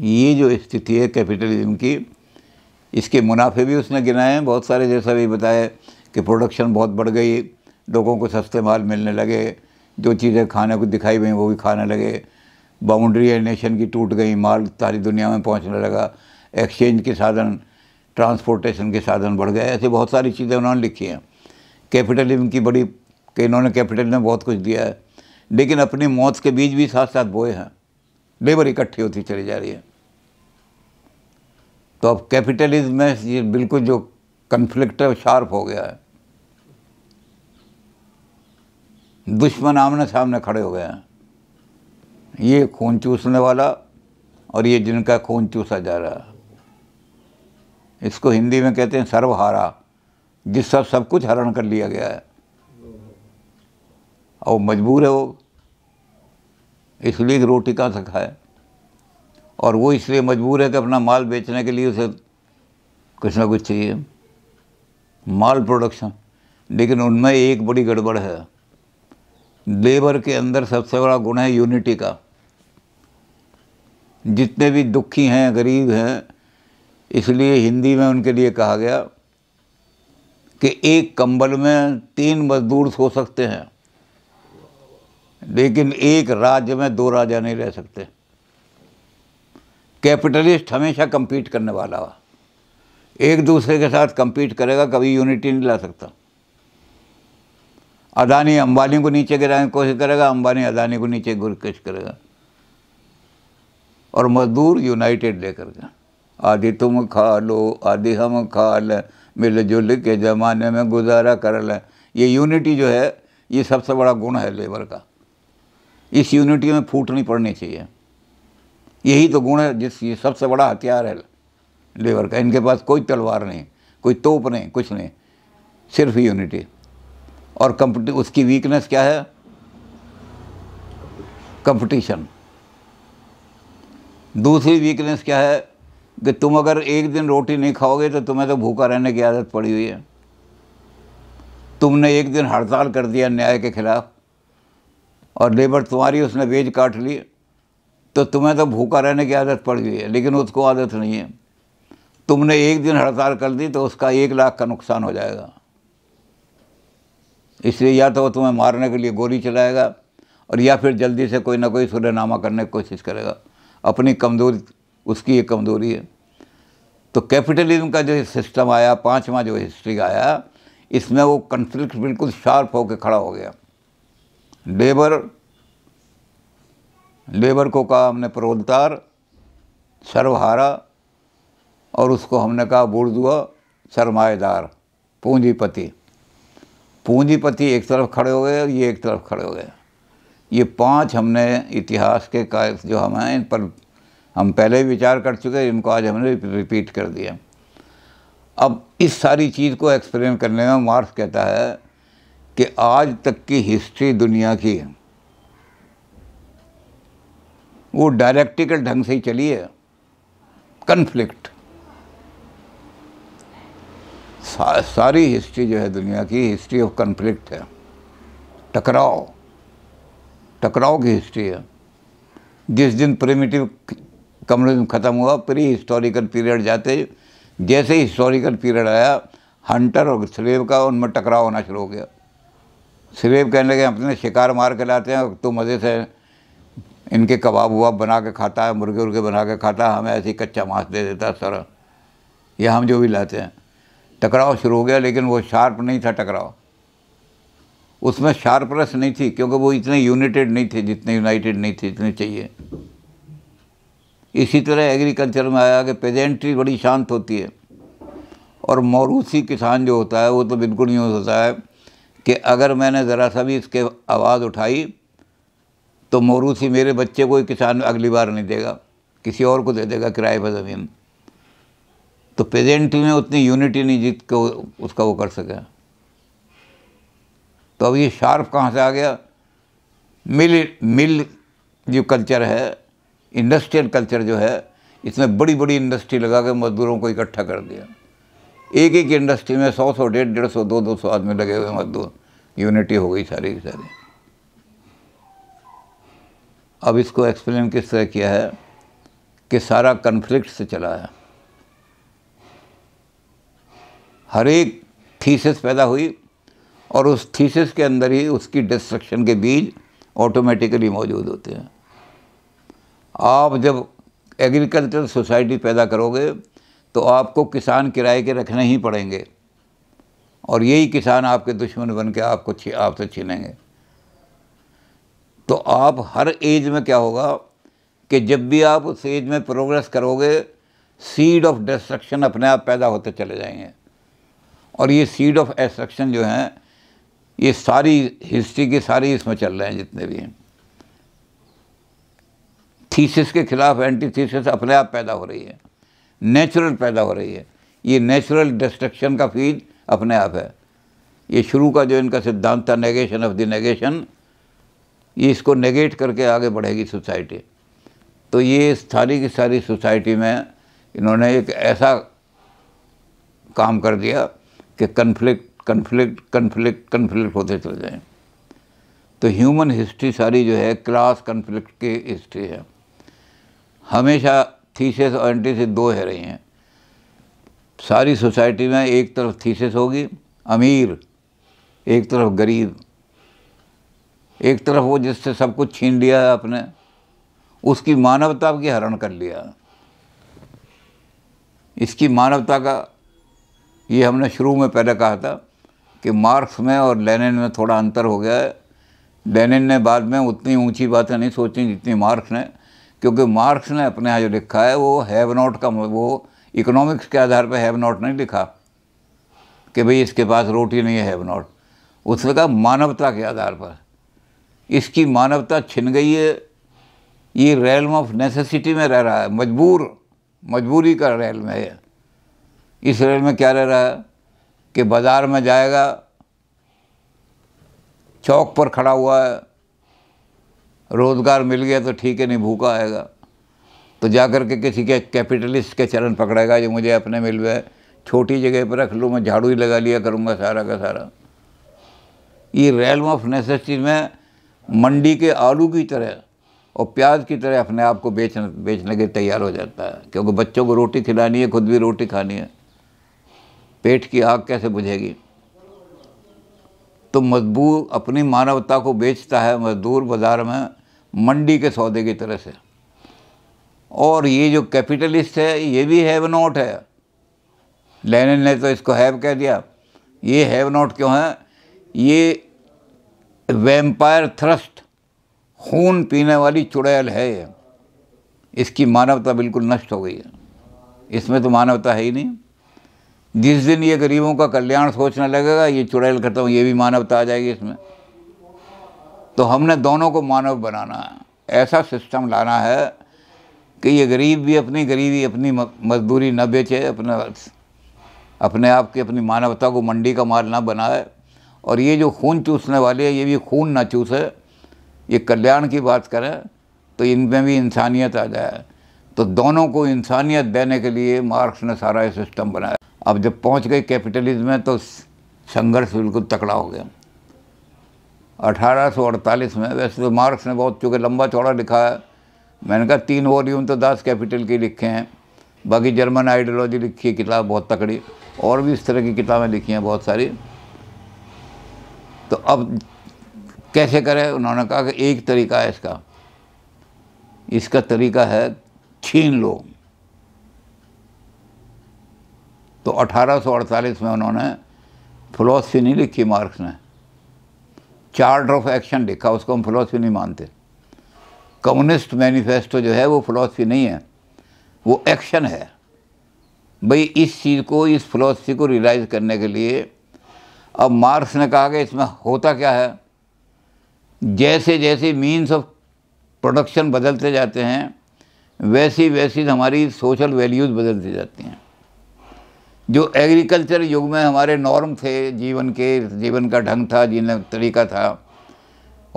ये जो स्थिति है कैपिटलिज्म की इसके मुनाफे भी उसने गिनाए हैं बहुत सारे जैसा भी बताया कि प्रोडक्शन बहुत बढ़ गई लोगों को सस्ते माल मिलने लगे जो चीज़ें खाने को दिखाई गई वो भी खाने लगे बाउंड्री है नेशन की टूट गई माल सारी दुनिया में पहुंचने लगा एक्सचेंज के साधन ट्रांसपोर्टेशन के साधन बढ़ गए ऐसे बहुत सारी चीज़ें उन्होंने लिखी हैं कैपिटलिज्म की बड़ी कि इन्होंने कैपिटल में बहुत कुछ दिया है लेकिन अपनी मौत के बीच भी साथ साथ बोए हैं लेबर इकट्ठी होती चली जा रही है तो अब कैपिटलिज्म में ये बिल्कुल जो कन्फ्लिक्ट शार्प हो गया है दुश्मन आमने सामने खड़े हो गए हैं ये खून चूसने वाला और ये जिनका खून चूसा जा रहा है इसको हिंदी में कहते हैं सर्वहारा जिस सब सब कुछ हरण कर लिया गया है और मजबूर है वो इसलिए रोटी कहाँ से खाए और वो इसलिए मजबूर है कि अपना माल बेचने के लिए उसे कुछ ना कुछ चाहिए माल प्रोडक्शन लेकिन उनमें एक बड़ी गड़बड़ है लेबर के अंदर सबसे बड़ा गुण है यूनिटी का जितने भी दुखी हैं गरीब हैं इसलिए हिंदी में उनके लिए कहा गया कि एक कंबल में तीन मजदूर सो सकते हैं लेकिन एक राज्य में दो राजा नहीं रह सकते कैपिटलिस्ट हमेशा कम्पीट करने वाला हुआ एक दूसरे के साथ कम्पीट करेगा कभी यूनिटी नहीं ला सकता अदानी अंबानी को नीचे गिराने की कोशिश करेगा अंबानी अदानी को नीचे गुरकश करेगा और मजदूर यूनाइटेड लेकर के आधी तुम खा लो आधी हम खा लें मिलजुल के ज़माने में गुजारा कर लें ये यूनिटी जो है ये सबसे बड़ा गुण है लेबर का इस यूनिटी में फूट नहीं पड़नी चाहिए यही तो गुण है जिस ये सबसे बड़ा हथियार है लेबर का इनके पास कोई तलवार नहीं कोई तोप नहीं कुछ नहीं सिर्फ यूनिटी और कंपटी उसकी वीकनेस क्या है कंपटीशन दूसरी वीकनेस क्या है कि तुम अगर एक दिन रोटी नहीं खाओगे तो तुम्हें तो भूखा रहने की आदत पड़ी हुई है तुमने एक दिन हड़ताल कर दिया न्याय के खिलाफ और लेबर तुम्हारी उसने वेज काट ली तो तुम्हें तो भूखा रहने की आदत पड़ गई है लेकिन उसको आदत नहीं है तुमने एक दिन हड़ताल कर दी तो उसका एक लाख का नुकसान हो जाएगा इसलिए या तो वो तुम्हें मारने के लिए गोली चलाएगा और या फिर जल्दी से कोई ना कोई सुरहनामा करने की कोशिश करेगा अपनी कमजोरी उसकी एक कमज़ोरी है तो कैपिटलिज्म का जो सिस्टम आया पाँचवा जो हिस्ट्री आया इसमें वो कन्फ्लिक्ट बिल्कुल शार्प होकर खड़ा हो गया लेबर लेबर को कहा हमने प्रोलतार सर्वहारा और उसको हमने कहा बुर्जुआ सरमाएदार पूंजीपति पूंजीपति एक तरफ खड़े हो गए और ये एक तरफ खड़े हो गए ये पांच हमने इतिहास के का जो हम हैं इन पर हम पहले भी विचार कर चुके हैं इनको आज हमने रिपीट कर दिया अब इस सारी चीज़ को एक्सप्लेन करने में मार्क्स कहता है कि आज तक की हिस्ट्री दुनिया की है वो डायरेक्टिकल ढंग से ही चली है कन्फ्लिक्ट सा, सारी हिस्ट्री जो है दुनिया की हिस्ट्री ऑफ कन्फ्लिक्ट है टकराव टकराव की हिस्ट्री है जिस दिन प्रिमिटिव कम्युनिज्म ख़त्म हुआ प्री हिस्टोरिकल पीरियड जाते जैसे हिस्टोरिकल पीरियड आया हंटर और स्लेव का उनमें टकराव होना शुरू हो गया सरेब कहने लगे अपने शिकार मार के लाते हैं तो मज़े से इनके कबाब वबाब बना के खाता है मुर्गे उर्गे बना के खाता है हमें ऐसे ही कच्चा मांस दे देता है सर यह हम जो भी लाते हैं टकराव शुरू हो गया लेकिन वो शार्प नहीं था टकराव उसमें शार्पनेस नहीं थी क्योंकि वो इतने यूनाइटेड नहीं थे जितने यूनाइटेड नहीं थे इतने चाहिए इसी तरह एग्रीकल्चर में आया कि पेजेंट्री बड़ी शांत होती है और मौरूसी किसान जो होता है वो तो बिल्कुल नहीं होता है कि अगर मैंने ज़रा सा भी इसके आवाज़ उठाई तो मोरू मेरे बच्चे को ही किसान अगली बार नहीं देगा किसी और को दे देगा किराए पर ज़मीन तो प्रेजेंट में उतनी यूनिटी नहीं जीत के उसका वो कर सका तो अब ये शार्प कहाँ से आ गया मिल मिल जो कल्चर है इंडस्ट्रियल कल्चर जो है इसमें बड़ी बड़ी इंडस्ट्री लगा के मजदूरों को इकट्ठा कर दिया एक एक इंडस्ट्री में सौ सौ डेढ़ डेढ़ सौ दो दो सौ आदमी लगे हुए मजदूर यूनिटी हो गई सारी की सारी अब इसको एक्सप्लेन किस तरह किया है कि सारा कन्फ्लिक्ट से चला है हर एक थीसिस पैदा हुई और उस थीसिस के अंदर ही उसकी डिस्ट्रक्शन के बीज ऑटोमेटिकली मौजूद होते हैं आप जब एग्रीकल्चर सोसाइटी पैदा करोगे तो आपको किसान किराए के रखने ही पड़ेंगे और यही किसान आपके दुश्मन बन के आपको आपसे छीनेंगे तो आप हर एज में क्या होगा कि जब भी आप उस एज में प्रोग्रेस करोगे सीड ऑफ डिस्ट्रक्शन अपने आप पैदा होते चले जाएंगे और ये सीड ऑफ एस्ट्रक्शन जो हैं ये सारी हिस्ट्री की सारी इसमें चल रहे हैं जितने भी हैं थीसिस के खिलाफ एंटी थीसिस अपने आप पैदा हो रही है नेचुरल पैदा हो रही है ये नेचुरल डिस्ट्रक्शन का फीज अपने आप है ये शुरू का जो इनका सिद्धांत था नेगेशन ऑफ द नेगेशन ये इसको नेगेट करके आगे बढ़ेगी सोसाइटी तो ये सारी की सारी सोसाइटी में इन्होंने एक ऐसा काम कर दिया कि कन्फ्लिक्ट कन्फ्लिक्ट कन्फ्लिक्ट कन्फ्लिक्ट होते चले जाएं तो ह्यूमन हिस्ट्री सारी जो है क्लास कन्फ्लिक्ट की हिस्ट्री है हमेशा थीसेस और से दो है रही हैं सारी सोसाइटी में एक तरफ थीसेस होगी अमीर एक तरफ गरीब एक तरफ वो जिससे सब कुछ छीन लिया है आपने उसकी मानवता की हरण कर लिया इसकी मानवता का ये हमने शुरू में पहले कहा था कि मार्क्स में और लेनिन में थोड़ा अंतर हो गया है लेनिन ने बाद में उतनी ऊंची बातें नहीं सोची जितनी मार्क्स ने क्योंकि मार्क्स ने अपने यहाँ जो लिखा है वो हैव नॉट का वो इकोनॉमिक्स के आधार पर हैव नॉट नहीं लिखा कि भाई इसके पास रोटी नहीं है हैव नॉट उसने कहा मानवता के आधार पर इसकी मानवता छिन गई है ये रेलम ऑफ नेसेसिटी में रह रहा है मजबूर मजबूरी का रेल में है इस रेल में क्या रह रहा है कि बाज़ार में जाएगा चौक पर खड़ा हुआ है रोज़गार मिल गया तो ठीक है नहीं भूखा आएगा तो जा कर के किसी के कैपिटलिस्ट के चरण पकड़ेगा जो मुझे अपने मिल गए छोटी जगह पर रख लूँ मैं झाड़ू ही लगा लिया करूँगा सारा का सारा ये रेलम ऑफ नेसेसिटी में मंडी के आलू की तरह और प्याज की तरह अपने आप को बेचने बेचने के तैयार हो जाता है क्योंकि बच्चों को रोटी खिलानी है खुद भी रोटी खानी है पेट की आग कैसे बुझेगी तो मजदूर अपनी मानवता को बेचता है मजदूर बाज़ार में मंडी के सौदे की तरह से और ये जो कैपिटलिस्ट है ये भी हैव नॉट है लेनिन ने तो इसको हैव कह दिया ये हैव नॉट क्यों है ये वेम्पायर थ्रस्ट खून पीने वाली चुड़ैल है ये इसकी मानवता बिल्कुल नष्ट हो गई है इसमें तो मानवता है ही नहीं जिस दिन ये गरीबों का कल्याण सोचने लगेगा ये चुड़ैल खत्म ये भी मानवता आ जाएगी इसमें तो हमने दोनों को मानव बनाना है ऐसा सिस्टम लाना है कि ये गरीब भी अपनी गरीबी अपनी मजदूरी न बेचे अपने अपने आप की अपनी मानवता को मंडी का माल ना बनाए और ये जो खून चूसने वाले हैं ये भी खून ना चूसे ये कल्याण की बात करें तो इनमें भी इंसानियत आ जाए तो दोनों को इंसानियत देने के लिए मार्क्स ने सारा ये सिस्टम बनाया अब जब पहुंच गए कैपिटलिज्म में तो संघर्ष बिल्कुल तकड़ा हो गया 1848 में वैसे तो मार्क्स ने बहुत चूँकि लंबा चौड़ा लिखा है मैंने कहा तीन वॉल्यूम तो दास कैपिटल के लिखे हैं बाकी जर्मन आइडियोलॉजी लिखी है किताब बहुत तकड़ी और भी इस तरह की किताबें लिखी हैं बहुत सारी तो अब कैसे करें उन्होंने कहा कि एक तरीका है इसका इसका तरीका है छीन लो तो 1848 में उन्होंने फिलोसफी नहीं लिखी मार्क्स ने चार्ट ऑफ एक्शन लिखा उसको हम फिलोसफी नहीं मानते कम्युनिस्ट मैनिफेस्टो जो है वो फिलोसफी नहीं है वो एक्शन है भाई इस चीज़ को इस फिलोसफी को रियलाइज़ करने के लिए अब मार्क्स ने कहा कि इसमें होता क्या है जैसे जैसे मीन्स ऑफ प्रोडक्शन बदलते जाते हैं वैसी वैसी हमारी सोशल वैल्यूज़ बदलती जाती हैं जो एग्रीकल्चर युग में हमारे नॉर्म थे जीवन के जीवन का ढंग था जीने का तरीका था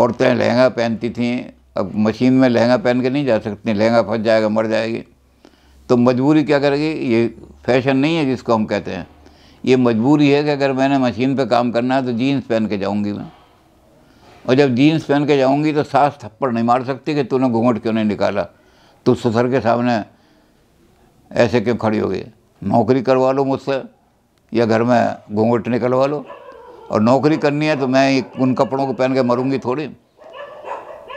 औरतें लहंगा पहनती थीं अब मशीन में लहंगा पहन के नहीं जा सकती लहंगा फंस जाएगा मर जाएगी तो मजबूरी क्या करेगी ये फैशन नहीं है जिसको हम कहते हैं ये मजबूरी है कि अगर मैंने मशीन पे काम करना है तो जीन्स पहन के जाऊंगी मैं और जब जीन्स पहन के जाऊंगी तो सास थप्पड़ नहीं मार सकती कि तूने घूंघट क्यों नहीं निकाला तो ससुर के सामने ऐसे क्यों खड़ी हो गई नौकरी करवा लो मुझसे या घर में घूंघट निकलवा लो और नौकरी करनी है तो मैं उन कपड़ों को पहन के मरूंगी थोड़ी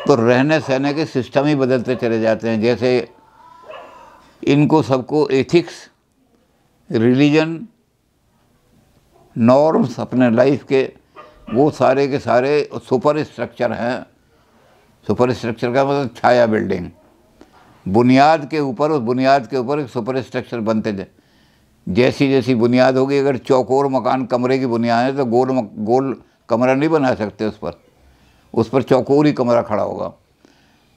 तो रहने सहने के सिस्टम ही बदलते चले जाते हैं जैसे इनको सबको एथिक्स रिलीजन नॉर्म्स अपने लाइफ के वो सारे के सारे सुपर स्ट्रक्चर हैं सुपर स्ट्रक्चर का मतलब छाया बिल्डिंग बुनियाद के ऊपर उस बुनियाद के ऊपर एक सुपर स्ट्रक्चर बनते जाए जैसी जैसी बुनियाद होगी अगर चौकोर मकान कमरे की बुनियाद है तो गोल गोल कमरा नहीं बना सकते उस पर उस पर चौकोर ही कमरा खड़ा होगा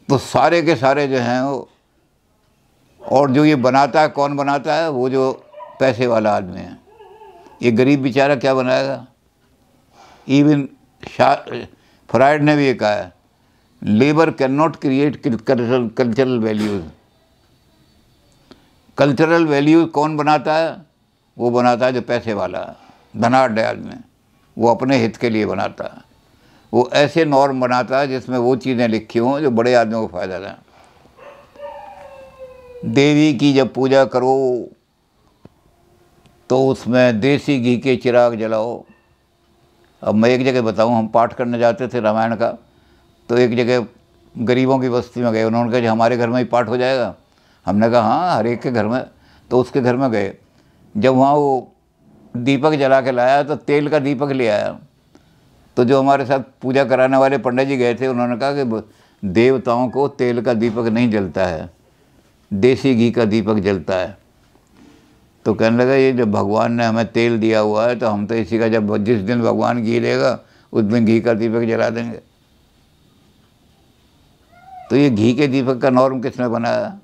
तो सारे के सारे जो हैं और जो ये बनाता है कौन बनाता है वो जो पैसे वाला आदमी है ये गरीब बेचारा क्या बनाएगा इवन शाह फ्राइड ने भी ये कहा है labour can not create cultural values cultural value कौन बनाता है वो बनाता है जो पैसे वाला धनाढ़ आदमी वो अपने हित के लिए बनाता है वो ऐसे नॉर्म बनाता है जिसमें वो चीज़ें लिखी हों जो बड़े आदमियों को फ़ायदा दें देवी की जब पूजा करो तो उसमें देसी घी के चिराग जलाओ अब मैं एक जगह बताऊं हम पाठ करने जाते थे रामायण का तो एक जगह गरीबों की बस्ती में गए उन्होंने कहा हमारे घर में ही पाठ हो जाएगा हमने कहा हाँ हर एक के घर में तो उसके घर में गए जब वहाँ वो दीपक जला के लाया तो तेल का दीपक ले आया तो जो हमारे साथ पूजा कराने वाले पंडित जी गए थे उन्होंने कहा कि देवताओं को तेल का दीपक नहीं जलता है देसी घी का दीपक जलता है तो कहने लगा ये जब भगवान ने हमें तेल दिया हुआ है तो हम तो इसी का जब जिस दिन भगवान घी लेगा उस दिन घी का दीपक जला देंगे तो ये घी के दीपक का नॉर्म किसने बनाया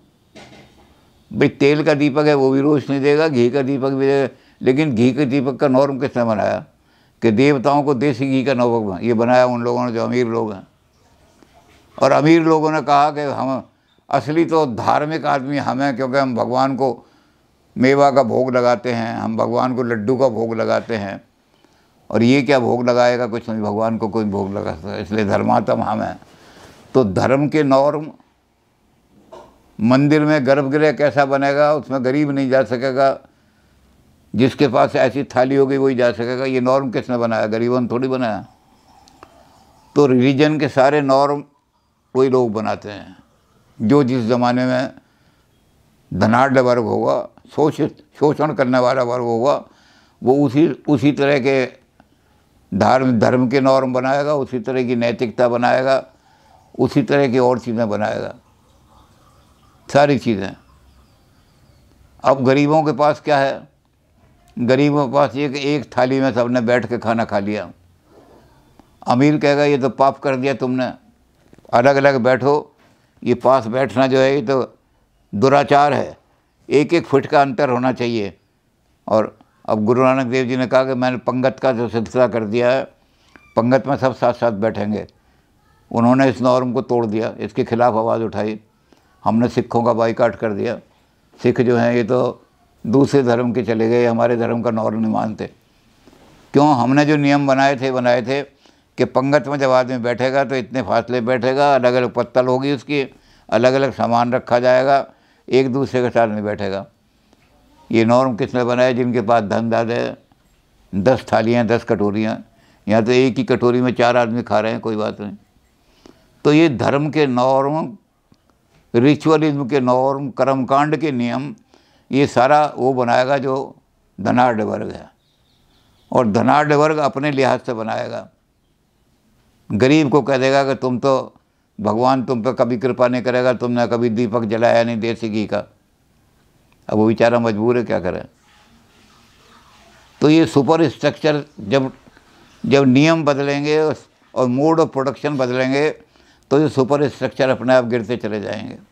भाई तेल का दीपक है वो भी रोशनी देगा घी का दीपक भी देगा लेकिन घी के दीपक का नॉर्म किसने बनाया कि देवताओं को देसी घी का नौबक ये बनाया उन लोगों ने जो अमीर लोग हैं और अमीर लोगों ने कहा कि हम असली तो धार्मिक आदमी हम हैं क्योंकि हम भगवान को मेवा का भोग लगाते हैं हम भगवान को लड्डू का भोग लगाते हैं और ये क्या भोग लगाएगा कुछ नहीं भगवान को कोई भोग लगा सकता इसलिए धर्मात्म हम हैं तो धर्म के नॉर्म मंदिर में गर्भगृह कैसा बनेगा उसमें गरीब नहीं जा सकेगा जिसके पास ऐसी थाली होगी वही जा सकेगा ये नॉर्म किसने बनाया गरीबन थोड़ी बनाया तो रिलीजन के सारे नॉर्म वही लोग बनाते हैं जो जिस ज़माने में धनाढ़ वर्ग होगा शोषित शोषण करने वाला वर्ग होगा वो उसी उसी तरह के धर्म धर्म के नॉर्म बनाएगा उसी तरह की नैतिकता बनाएगा उसी तरह की और चीज़ें बनाएगा सारी चीज़ें अब गरीबों के पास क्या है गरीबों के पास ये कि एक थाली में सबने बैठ के खाना खा लिया अमीर कहेगा ये तो पाप कर दिया तुमने अलग अलग बैठो ये पास बैठना जो है ये तो दुराचार है एक एक फुट का अंतर होना चाहिए और अब गुरु नानक देव जी ने कहा कि मैंने पंगत का जो सिलसिला कर दिया है पंगत में सब साथ साथ बैठेंगे उन्होंने इस नॉर्म को तोड़ दिया इसके खिलाफ आवाज़ उठाई हमने सिखों का बाईकाट कर दिया सिख जो हैं ये तो दूसरे धर्म के चले गए हमारे धर्म का नौर नहीं मानते क्यों हमने जो नियम बनाए थे बनाए थे कि पंगत में जब आदमी बैठेगा तो इतने फासले बैठेगा अलग अलग पत्तल होगी उसकी अलग अलग सामान रखा जाएगा एक दूसरे के साथ नहीं बैठेगा ये नॉर्म किसने बनाए जिनके पास धन दादे दस थालियाँ दस कटोरियाँ या तो एक ही कटोरी में चार आदमी खा रहे हैं कोई बात नहीं तो ये धर्म के नॉर्म रिचुअलिज्म के नॉर्म कर्मकांड के नियम ये सारा वो बनाएगा जो धनाढ़ वर्ग है और धनाढ़ वर्ग अपने लिहाज से बनाएगा गरीब को कह देगा कि तुम तो भगवान तुम पर कभी कृपा नहीं करेगा तुमने कभी दीपक जलाया नहीं देसी घी का अब वो बेचारा मजबूर है क्या करें तो ये सुपर स्ट्रक्चर जब जब नियम बदलेंगे और मोड ऑफ प्रोडक्शन बदलेंगे तो ये सुपर स्ट्रक्चर अपने आप गिरते चले जाएंगे